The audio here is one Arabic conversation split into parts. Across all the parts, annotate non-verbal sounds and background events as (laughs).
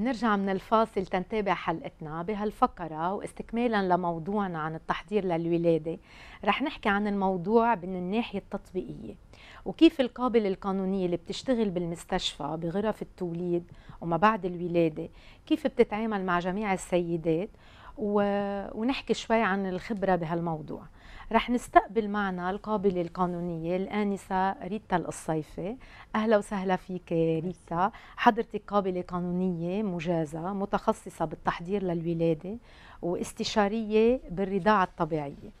نرجع من الفاصل تنتابع حلقتنا بهالفقرة واستكمالا لموضوعنا عن التحضير للولادة رح نحكي عن الموضوع من الناحية التطبيقية وكيف القابلة القانونية اللي بتشتغل بالمستشفى بغرف التوليد وما بعد الولادة كيف بتتعامل مع جميع السيدات و... ونحكي شوي عن الخبرة بهالموضوع رح نستقبل معنا القابلة القانونية الآنسة ريتا القصيفة أهلا وسهلا فيك ريتا حضرتك قابلة قانونية مجازة متخصصة بالتحضير للولادة واستشارية بالرضاعة الطبيعية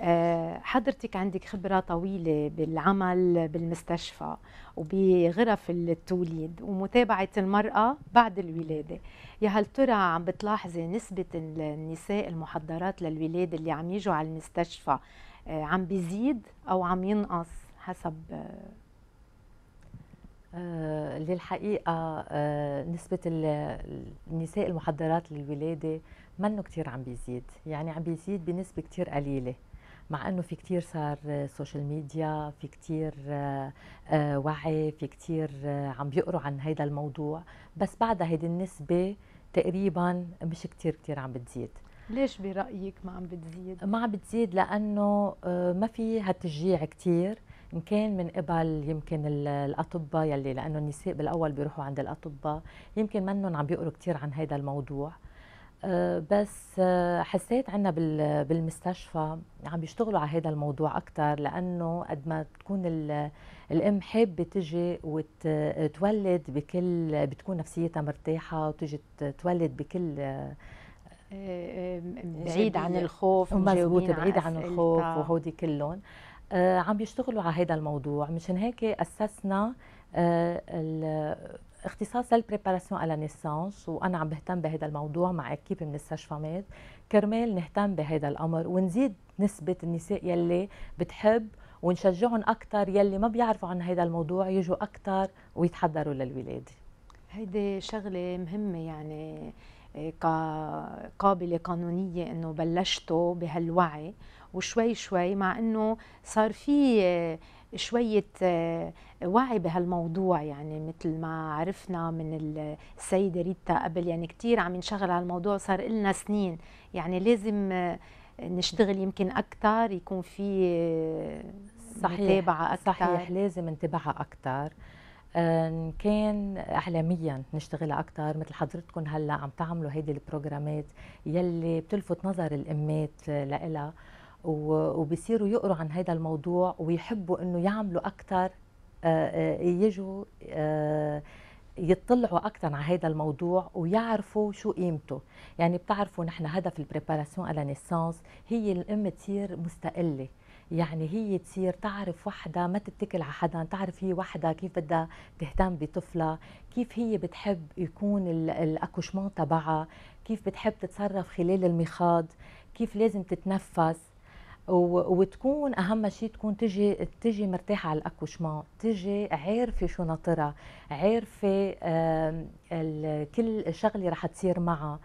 آه، حضرتك عندك خبرة طويلة بالعمل بالمستشفى وبغرف التوليد ومتابعة المرأة بعد الولادة يا هل ترى عم بتلاحظي نسبة النساء المحضرات للولادة اللي عم يجوا على المستشفى آه، عم بيزيد أو عم ينقص حسب آه، للحقيقة نسبة النساء المحضرات للولادة منه كتير عم بيزيد يعني عم بيزيد بنسبة كتير قليلة مع انه في كتير صار سوشيال ميديا في كتير آه، آه، وعي في كتير آه، عم بيقروا عن هذا الموضوع بس بعدها هيدي النسبه تقريبا مش كتير كتير عم بتزيد ليش برايك ما عم بتزيد ما عم بتزيد لانه ما في هالتشجيع كتير ان كان من قبل يمكن الاطباء يلي لانه النساء بالاول بيروحوا عند الاطباء يمكن منهم عم بيقروا كثير عن هذا الموضوع آه، بس آه، حسيت عنا بالمستشفى عم بيشتغلوا على هذا الموضوع اكثر لانه قد ما تكون الام حابه تجي وتولد بكل بتكون نفسيتها مرتاحه وتجي تولد بكل آه، بعيد عن الخوف مزبوط بعيد عن الخوف وهودي كلهم آه، عم بيشتغلوا على هذا الموضوع مشان هيك اسسنا آه، اختصاص للبريباراسيون على نيسانس وانا عم بهتم بهذا الموضوع مع اكيب من السشفامات كرمال نهتم بهذا الامر ونزيد نسبه النساء يلي بتحب ونشجعهم اكثر يلي ما بيعرفوا عن هذا الموضوع يجوا اكثر ويتحضروا للولاده هيدي شغله مهمه يعني آه، كقابله قانونيه انه بلشتوا بهالوعي وشوي شوي مع انه صار في آه، شوية آه، وعي بهالموضوع يعني مثل ما عرفنا من السيدة ريتا قبل يعني كثير عم نشغل على الموضوع صار لنا سنين يعني لازم آه، نشتغل يمكن أكثر يكون في صحيح متابعة أكثر صحيح لازم نتبعها أكثر ان كان اعلاميا نشتغل اكثر مثل حضرتكم هلا عم تعملوا هيدي البروجرامات يلي بتلفت نظر الامات لإلها وبصيروا يقروا عن هذا الموضوع ويحبوا انه يعملوا اكثر آه، آه، يجوا آه، يطلعوا اكثر على هذا الموضوع ويعرفوا شو قيمته يعني بتعرفوا نحن هدف البريباراسيون على نيسانس هي الام تصير مستقله يعني هي تصير تعرف وحدها ما تتكل على حدا تعرف هي وحدها كيف بدها تهتم بطفلها كيف هي بتحب يكون الاكوشمون تبعها كيف بتحب تتصرف خلال المخاض كيف لازم تتنفس وتكون اهم شيء تكون تجي تجي مرتاحه على الاكوشمان تجي عارفه شو ناطرها عارفه كل شغله رح تصير معها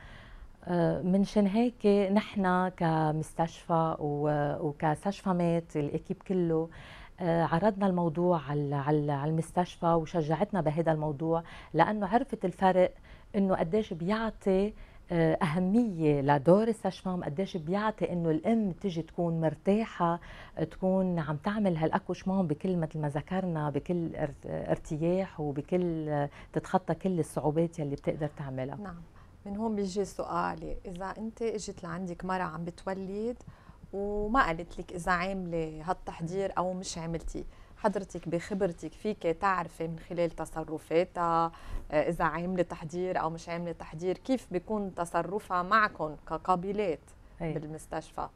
آه، من شان هيك نحن كمستشفى مات الاكيب كله آه، عرضنا الموضوع على على المستشفى وشجعتنا بهذا الموضوع لانه عرفت الفرق انه قديش بيعطي آه، أهمية لدور السشمام قديش بيعطي إنه الأم تجي تكون مرتاحة تكون عم تعمل هالاكوشمون بكل مثل ما ذكرنا بكل ارتياح وبكل آه، تتخطى كل الصعوبات يلي بتقدر تعملها نعم من هون بيجي سؤالي إذا أنت إجت لعندك مرة عم بتولد وما قالت لك إذا عاملة هالتحضير أو مش عملتيه حضرتك بخبرتك فيك تعرفي من خلال تصرفاتها آه، اذا عامله تحضير او مش عامله تحضير كيف بيكون تصرفها معكم كقابلات هي. إيه. بالمستشفى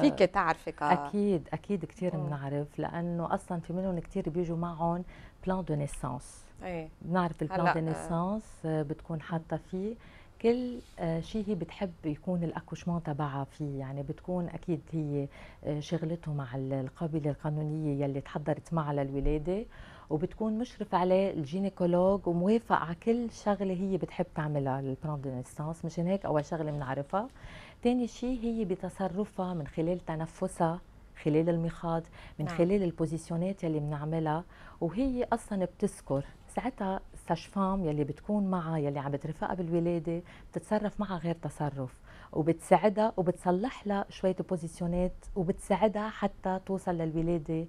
فيك تعرفي ك... اكيد اكيد كثير بنعرف لانه اصلا في منهم كثير بيجوا معهم بلان دو نيسانس ايه بنعرف البلان دو نيسانس بتكون حاطه فيه كل آه، شيء هي بتحب يكون الاكوشمان تبعها فيه يعني بتكون اكيد هي آه، شغلته مع القابله القانونيه يلي تحضرت معها للولاده وبتكون مشرف عليه الجينيكولوج وموافق على كل شغله هي بتحب تعملها للبران دو نيسانس مشان هيك اول شغله بنعرفها ثاني شيء هي بتصرفها من خلال تنفسها خلال المخاض من نعم. خلال البوزيسيونات اللي بنعملها وهي اصلا بتذكر ساعتها استشفام يلي بتكون معها يلي عم بترفقها بالولاده بتتصرف معها غير تصرف وبتساعدها وبتصلح لها شويه بوزيسيونات وبتساعدها حتى توصل للولاده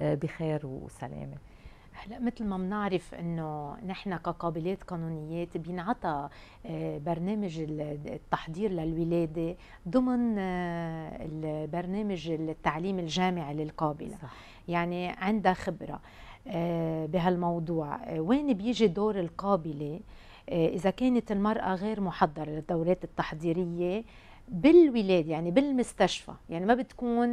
آه، بخير وسلامه هلا مثل ما بنعرف انه نحن كقابلات قانونيات بينعطى آه، برنامج التحضير للولاده ضمن آه، البرنامج التعليم الجامعي للقابله صح. يعني عندها خبره آه، بهالموضوع آه، وين بيجي دور القابله آه، اذا كانت المراه غير محضره للدورات التحضيريه بالولاده يعني بالمستشفى يعني ما بتكون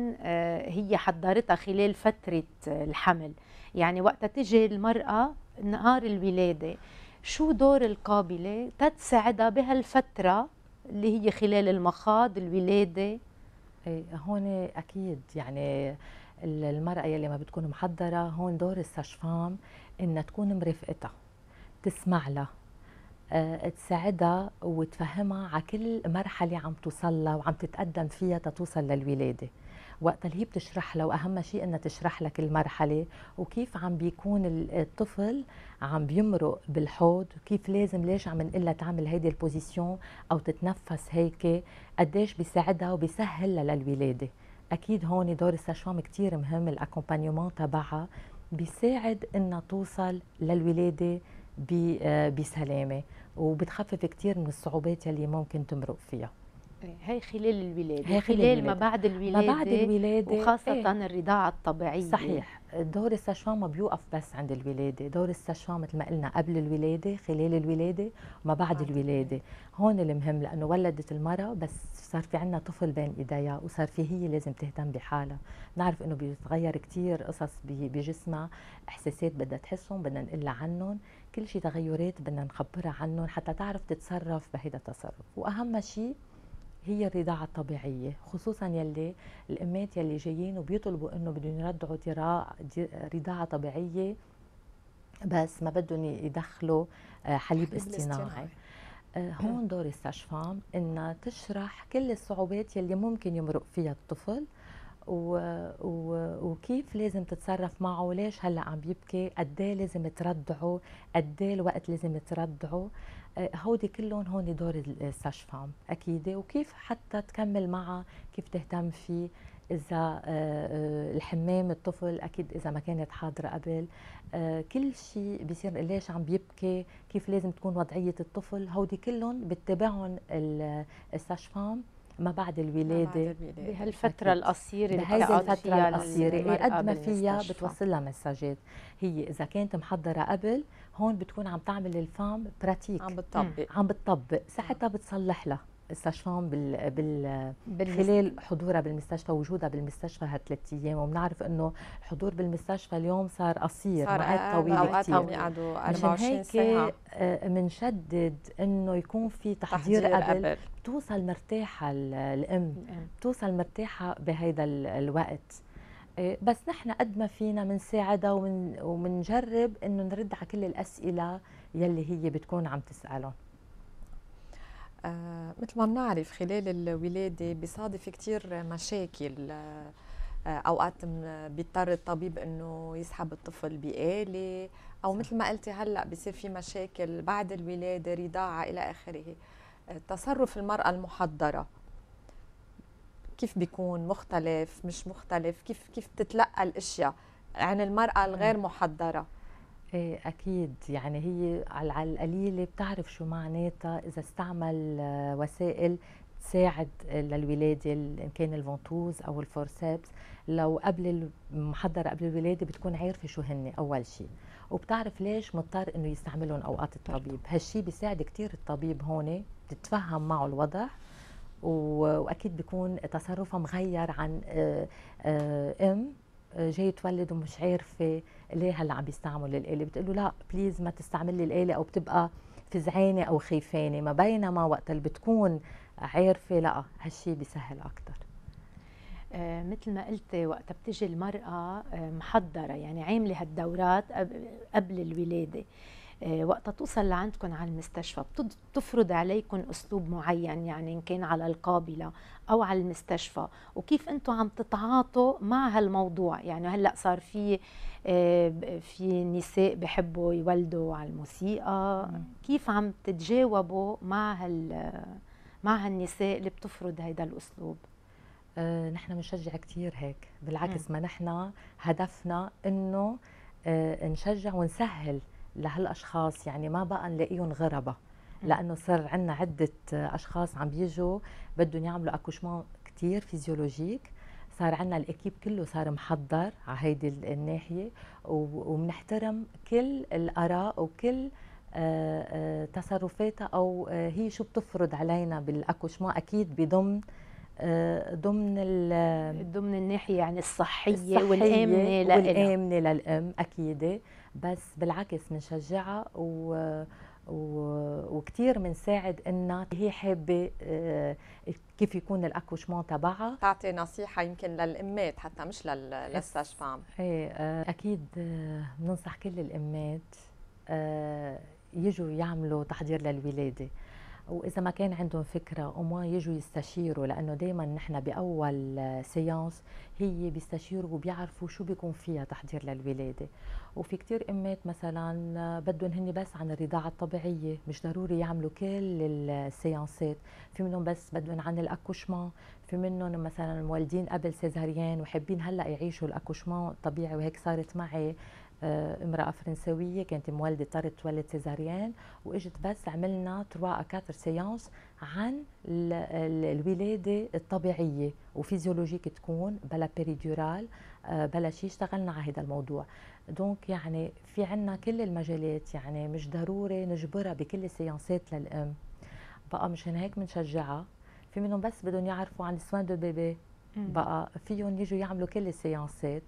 هي حضرتها خلال فتره الحمل يعني وقتها تجي المراه نهار الولاده شو دور القابله تتساعدها بهالفتره اللي هي خلال المخاض الولاده إيه، هون اكيد يعني المرأة يلي ما بتكون محضرة هون دور السشفام إنها تكون مرفقتها تسمع لها آه، تساعدها وتفهمها على كل مرحلة عم توصل لها وعم تتقدم فيها تتوصل للولادة وقت اللي هي بتشرح لها واهم شيء انها تشرح لك المرحله وكيف عم بيكون الطفل عم بيمرق بالحوض وكيف لازم ليش عم نقول لها تعمل هيدي البوزيسيون او تتنفس هيك قديش بيساعدها وبيسهل لها للولاده اكيد هون دور الساشوام كثير مهم الاكومبانيومون تبعها بيساعد انها توصل للولاده آه، بسلامه وبتخفف كثير من الصعوبات يلي ممكن تمرق فيها هي خلال الولاده هي خلال, خلال ما بعد الولاده ما بعد الولاده وخاصه ايه؟ الرضاعه الطبيعيه صحيح دور الساشوان ما بيوقف بس عند الولاده دور الساشوان مثل ما قلنا قبل الولاده خلال الولاده وما بعد الولاده هون المهم لانه ولدت المراه بس صار في عندنا طفل بين ايديها وصار في هي لازم تهتم بحالها نعرف انه بيتغير كثير قصص بجسمها احساسات بدها تحسهم بدنا لها عنهم كل شيء تغيرات بدنا نخبرها عنهم حتى تعرف تتصرف بهيدا التصرف واهم شيء هي الرضاعة الطبيعية خصوصا يلي الأمات يلي جايين وبيطلبوا إنه بدهم يرضعوا رضاعة طبيعية بس ما بدهم يدخلوا آه، حليب اصطناعي آه، هون دور الساشفام انها تشرح كل الصعوبات يلي ممكن يمرق فيها الطفل و... و... وكيف لازم تتصرف معه ليش هلا عم يبكي قديه لازم تردعه قديه الوقت لازم تردعه هودي كلهم هون دور الساشفام اكيد وكيف حتى تكمل معها كيف تهتم فيه اذا آه، آه، الحمام الطفل اكيد اذا ما كانت حاضره قبل آه، كل شيء بيصير ليش عم بيبكي كيف لازم تكون وضعيه الطفل هودي كلهم بتتابعهم الساشفام ما بعد الولاده بهالفتره القصيره بهذه الفتره القصيره إيه قد ما فيها بتوصل لها مساجات هي اذا كانت محضره قبل هون بتكون عم تعمل الفام براتيك عم بتطبق عم بتطبق ساعتها بتصلح لها ساشون بال, بال... بالمست... خلال حضورها بالمستشفى وجودها بالمستشفى هالثلاث ايام وبنعرف انه الحضور بالمستشفى اليوم صار قصير صار اوقات طويله اوقات عم يقعدوا 24 ساعه بنشدد آه، انه يكون في تحضير, تحضير قبل, قبل. بتوصل مرتاحه الام بتوصل مرتاحه بهيدا الوقت آه، بس نحن قد ما فينا بنساعدها ومن ومنجرب انه نرد على كل الاسئله يلي هي بتكون عم تسالهم آه، مثل ما بنعرف خلال الولاده بيصادف كثير مشاكل آه، اوقات بيضطر الطبيب انه يسحب الطفل بآلة او مثل ما قلتي هلا بصير في مشاكل بعد الولاده رضاعه الى اخره آه، تصرف المراه المحضره كيف بيكون مختلف مش مختلف كيف كيف بتتلقى الاشياء عن المراه الغير محضره إيه، أكيد يعني هي على القليلة بتعرف شو معناتها إذا استعمل آه، وسائل تساعد للولادة إن كان الفونتوز أو الفورسيبس لو قبل المحضرة قبل الولادة بتكون عارفة شو هن أول شيء وبتعرف ليش مضطر إنه يستعملهم أوقات الطبيب هالشي بيساعد كتير الطبيب هون تتفهم معه الوضع واكيد بيكون تصرفها مغير عن آه، آه، ام جاي تولد ومش عارفه ليه هلا عم بيستعمل الآلة بتقول له لا بليز ما تستعملي الآلة أو بتبقى فزعانة أو خيفانة ما بينما وقت اللي بتكون عارفة لا هالشي بيسهل أكتر آه، مثل ما قلت وقت بتجي المرأة آه، محضرة يعني عاملة هالدورات قبل الولادة آه، وقت توصل لعندكم على المستشفى بتفرض عليكم اسلوب معين يعني ان كان على القابله او على المستشفى وكيف انتم عم تتعاطوا مع هالموضوع يعني هلا صار في آه، في نساء بحبوا يولدوا على الموسيقى كيف عم تتجاوبوا مع هال مع هالنساء اللي بتفرض هيدا الاسلوب أه نحن بنشجع كثير هيك بالعكس ما نحن هدفنا انه أه نشجع ونسهل لهالاشخاص يعني ما بقى نلاقيهم غربه لانه صار عندنا عده اشخاص عم بيجوا بدهم يعملوا اكوشمون كثير فيزيولوجيك صار عندنا الاكيب كله صار محضر على هيدي الناحيه وبنحترم كل الاراء وكل آه، آه، تصرفاتها او آه، هي شو بتفرض علينا بالاكوشمون اكيد بضمن ضمن ضمن الناحيه يعني الصحيه, الصحية والامنه للام والامنه للام اكيد بس بالعكس بنشجعها و وكثير بنساعد انها هي حابه آه، كيف يكون الاكوشمون تبعها تعطي نصيحه يمكن للامات حتى مش للساشفام ايه آه، اكيد آه، بننصح كل الامات يجوا يعملوا تحضير للولاده واذا ما كان عندهم فكره وما يجوا يستشيروا لانه دائما نحن باول سيانس هي بيستشيروا وبيعرفوا شو بيكون فيها تحضير للولاده وفي كتير امات مثلا بدهم هن بس عن الرضاعه الطبيعيه مش ضروري يعملوا كل السيانسات في منهم بس بدهم عن الاكوشمان في منهم مثلا مولدين قبل سيزاريان وحابين هلا يعيشوا الاكوشمان الطبيعي وهيك صارت معي آه، امراه فرنسويه كانت مولده طارت تولد سيزاريان واجت بس عملنا 3 4 سيونس عن الولاده الطبيعيه وفيزيولوجيك تكون بلا بيريدورال آه، بلا شيء اشتغلنا على هذا الموضوع دونك يعني في عنا كل المجالات يعني مش ضروري نجبرها بكل السيانسات للام بقى مشان هيك بنشجعها في منهم بس بدهم يعرفوا عن السوان دو بيبي بقى فيهم يجوا يعملوا كل السيانسات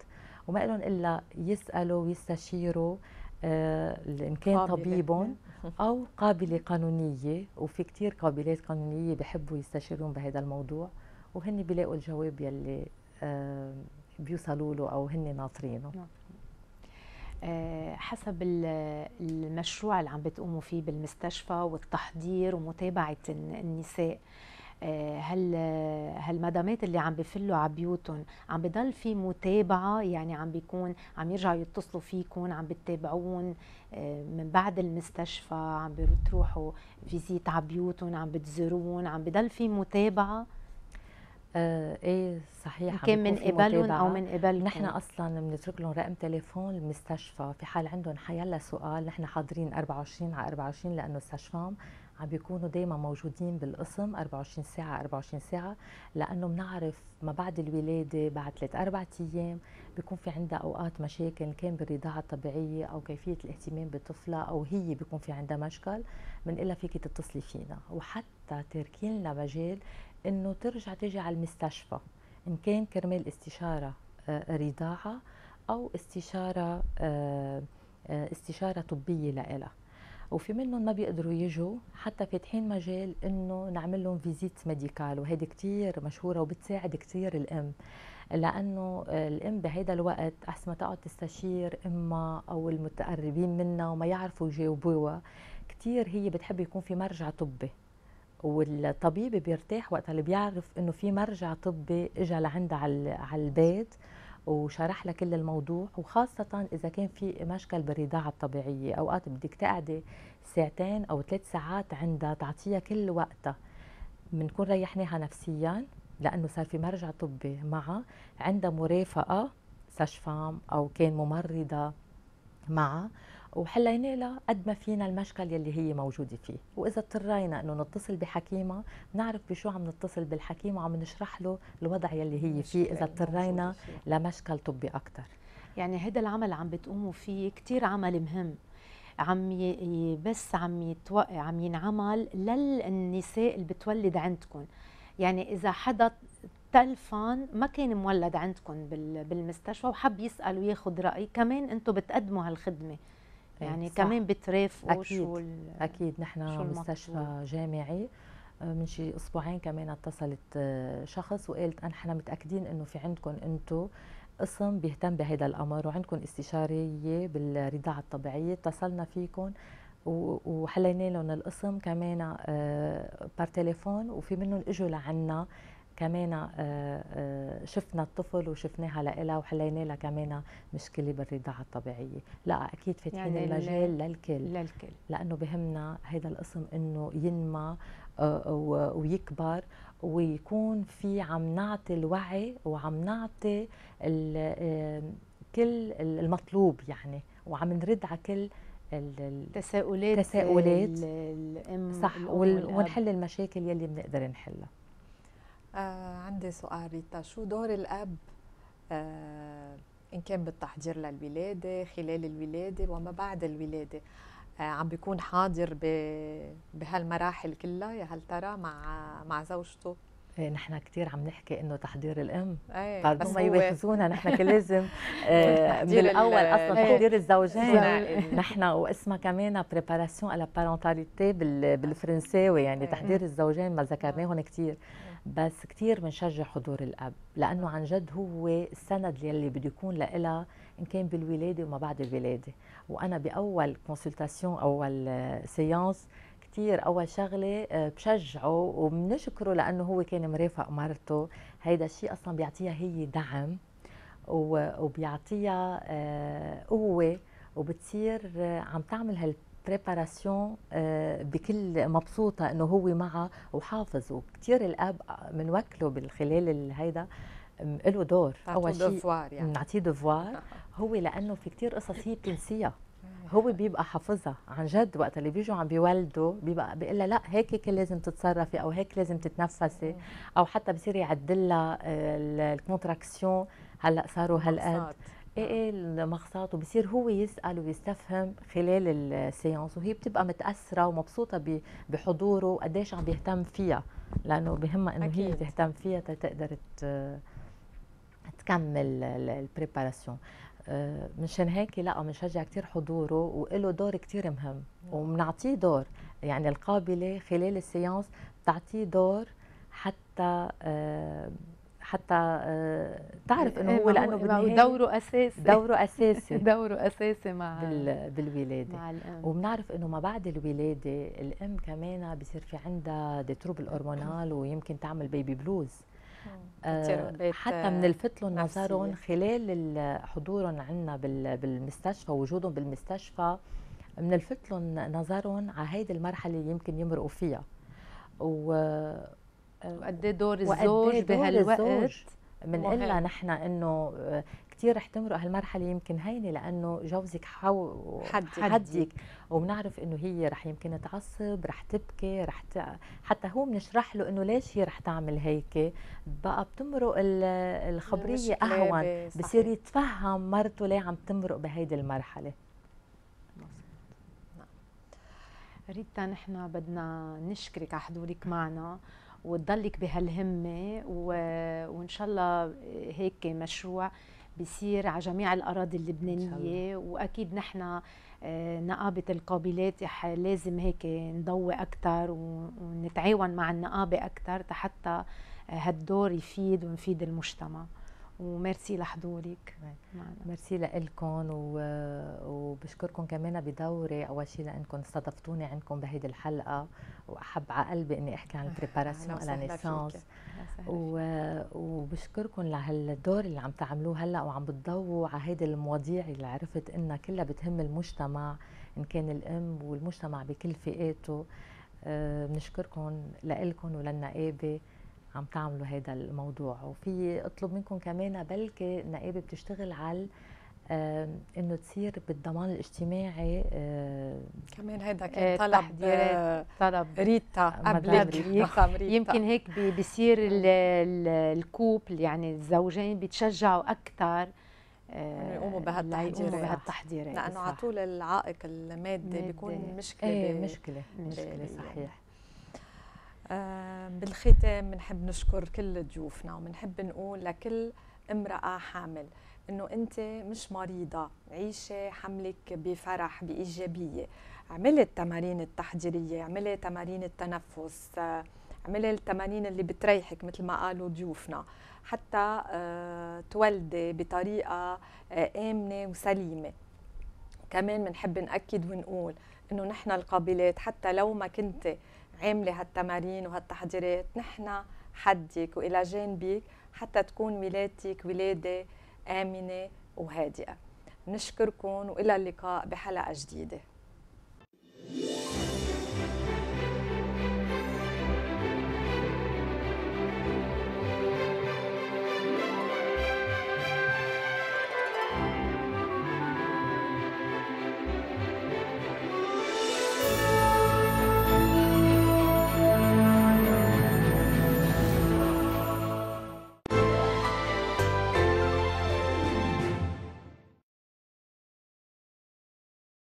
وما لهم الا يسالوا ويستشيروا آه، ان كان طبيبهم (laughs) او قابله قانونيه وفي كثير قابلات قانونيه بحبوا يستشيرون بهذا الموضوع وهن بيلاقوا الجواب يلي آه، بيوصلوا له او هن ناطرينه آه، حسب المشروع اللي عم بتقوموا فيه بالمستشفى والتحضير ومتابعه النساء هال آه، هالمدامات اللي عم بفلوا على بيوتهم عم بضل في متابعه يعني عم بيكون عم يرجعوا يتصلوا فيكم عم بتتابعون آه، من بعد المستشفى عم بتروحوا فيزيت على بيوتهم عم بتزوروهم عم بضل في متابعه آه ايه صحيح كان من قبلهم او من قبل نحن اصلا بنترك لهم رقم تليفون المستشفى في حال عندهم حيلا سؤال نحن حاضرين 24 على 24 لانه استشفام عم بيكونوا دايما موجودين بالقسم 24 ساعة 24 ساعة لأنه بنعرف ما بعد الولادة بعد ثلاث أربع أيام بيكون في عندها أوقات مشاكل كان بالرضاعة الطبيعية أو كيفية الاهتمام بطفلها أو هي بيكون في عندها مشكل إلا فيكي تتصلي فينا وحتى تركين لنا مجال إنه ترجع تيجي على المستشفى إن كان كرمال استشارة آه، رضاعة أو استشارة آه، آه، استشارة طبية لإلها وفي منهم ما بيقدروا يجوا حتى فاتحين مجال انه نعمل لهم فيزيت ميديكال وهيدي كثير مشهوره وبتساعد كثير الام لانه الام بهيدا الوقت احسن ما تقعد تستشير امها او المتقربين منها وما يعرفوا يجاوبوها كثير هي بتحب يكون في مرجع طبي والطبيب بيرتاح وقت اللي بيعرف انه في مرجع طبي اجى لعندها على البيت وشرح لك كل الموضوع وخاصة إذا كان في مشكل بالرضاعة الطبيعية أوقات بدك تقعدي ساعتين أو ثلاث ساعات عندها تعطيها كل وقتها بنكون ريحناها نفسيا لأنه صار في مرجع طبي معها عندها مرافقة سشفام أو كان ممرضة معها وحلينا لها قد ما فينا المشكل يلي هي موجوده فيه واذا اضطرينا انه نتصل بحكيمه بنعرف بشو عم نتصل بالحكيم وعم نشرح له الوضع يلي هي فيه اذا يعني اضطرينا لمشكل طبي اكثر يعني هذا العمل عم بتقوموا فيه كثير عمل مهم عم ي... بس عم يتوقع عم ينعمل للنساء اللي بتولد عندكم يعني اذا حدا تلفان ما كان مولد عندكم بالمستشفى وحب يسال وياخذ راي كمان انتم بتقدموا هالخدمه يعني صح. كمان بترافقوا شو اكيد نحن مستشفى جامعي آه، من شي اسبوعين كمان اتصلت آه، شخص وقالت نحن متاكدين انه في عندكم انتم قسم بيهتم بهذا الامر وعندكم استشاريه بالرضاعه الطبيعيه اتصلنا فيكم وحلينا لهم القسم كمان بار آه، تليفون وفي منهم اجوا لعنا كمان آه، آه، شفنا الطفل وشفناها لها وحلينا لها كمان مشكله بالرضاعه الطبيعيه، لا اكيد فاتحين يعني المجال للكل للكل لانه بهمنا هذا القسم انه ينمى آه، ويكبر ويكون في عم نعطي الوعي وعم نعطي كل المطلوب يعني وعم نرد على كل التساؤلات تساؤلات الام صح ونحل المشاكل يلي بنقدر نحلها آه عندي سؤال ريتا شو دور الأب آه إن كان بالتحضير للولادة خلال الولادة وما بعد الولادة آه عم بيكون حاضر بهالمراحل كلها يا هل ترى مع مع زوجته إيه نحن كثير عم نحكي انه تحضير الام أيه قد ما يواخذونا نحن كان لازم (laughs) آه، من الاول اصلا أيه تحضير الزوجين نحن واسمها كمان بريباراسيون على بارونتاليتي بالفرنساوي يعني أيه تحضير الزوجين ما ذكرناهم كثير إيه. بس كثير بنشجع حضور الاب لانه عن جد هو السند يلي بده يكون لها ان كان بالولاده وما بعد الولاده وانا باول كونسلتاسيون اول سيانس كثير اول شغله آه، بشجعه وبنشكره لانه هو كان مرافق مرته هيدا الشيء اصلا بيعطيها هي دعم وبيعطيها آه، قوه وبتصير آه، عم تعمل هال بريباراسيون euh, بكل مبسوطه انه هو معها وحافظ وكثير الاب بنوكله بالخلال هيدا له دور اول شيء دفوار يعني نعطيه دفوار هو لانه في كثير قصص هي بتنسيها هو بيبقى حافظها عن جد وقت اللي بيجوا عم بيولدوا بيبقى بيقول لها لا هيك كان لازم تتصرفي او هيك لازم تتنفسي او حتى بصير يعدل لها آه، الكونتراكسيون هلا صاروا هالقد ايه, إيه المقصات وبصير هو يسال ويستفهم خلال السيانس وهي بتبقى متاثره ومبسوطه بحضوره وقديش عم بيهتم فيها لانه بهمها انه هي تهتم فيها تقدر تكمل البريباراسيون آه، مشان هيك لا بنشجع كثير حضوره وله دور كثير مهم وبنعطيه دور يعني القابله خلال السيانس بتعطيه دور حتى آه، حتى آه، تعرف انه إيه، هو لانه بالنهايه دوره اساسي دوره اساسي (laughs) دوره اساسي مع بالولاده مع الأم. وبنعرف انه ما بعد الولاده الام كمان بصير في عندها ديتروب الهرمونال (coughs) ويمكن تعمل آه، آه، بيبي بلوز حتى بنلفت لهم نظرهم خلال حضورهم عندنا بالمستشفى وجودهم بالمستشفى بنلفت لهم نظرهم على هيدي المرحله اللي يمكن يمرقوا فيها و وقد ايه دور إيه الزوج بهالوقت بنقول نحن انه آه، كثير رح تمرق هالمرحله يمكن هينه لانه جوزك حو حدك, حدك وبنعرف انه هي رح يمكن تعصب رح تبكي رح ت... حتى هو بنشرح له انه ليش هي رح تعمل هيك بقى بتمرق الخبريه اهون بصير يتفهم مرته ليه عم تمرق بهيدي المرحله نعم. ريتا نحن بدنا نشكرك على حضورك معنا وتضلك بهالهمه وان شاء الله هيك مشروع بيصير على جميع الاراضي اللبنانيه واكيد نحن آه، نقابه القابلات لازم هيك نضوي اكثر ونتعاون مع النقابه اكثر حتى هالدور يفيد ونفيد المجتمع وميرسي لحضورك ميرسي لكم وبشكركم كمان بدوري اول شيء لانكم استضفتوني عندكم بهيدي الحلقه واحب على قلبي اني احكي عن (laughs) البريباراسيون على نيسانس وبشكركم لهالدور اللي عم تعملوه هلا وعم بتضووا على هيدي المواضيع اللي عرفت انها كلها بتهم المجتمع ان كان الام والمجتمع بكل فئاته آه، بنشكركم لكم وللنقابه عم تعملوا هذا الموضوع وفي اطلب منكم كمان بلكي النقابه بتشتغل على آه انه تصير بالضمان الاجتماعي آه كمان هيدا كان آه، طلب آه طلب ريتا قبلك يمكن هيك بيصير الكوبل يعني الزوجين بيتشجعوا اكثر آه، يقوموا بهالتحضيرات يقوموا بهالتحضيرات لانه على طول العائق المادي بيكون مشكله ايه مشكله مشكله صحيح آه، بالختام بنحب نشكر كل ضيوفنا وبنحب نقول لكل امرأة حامل انه انت مش مريضة عيشي حملك بفرح بإيجابية عملي التمارين التحضيرية عملي تمارين التنفس آه، عملي التمارين اللي بتريحك مثل ما قالوا ضيوفنا حتى آه، تولدي بطريقة آمنة وسليمة كمان بنحب نأكد ونقول انه نحن القابلات حتى لو ما كنتي عامله هالتمارين وهالتحضيرات نحن حدك والى جانبك حتى تكون ولادتك ولاده امنه وهادئه نشكركم والى اللقاء بحلقه جديده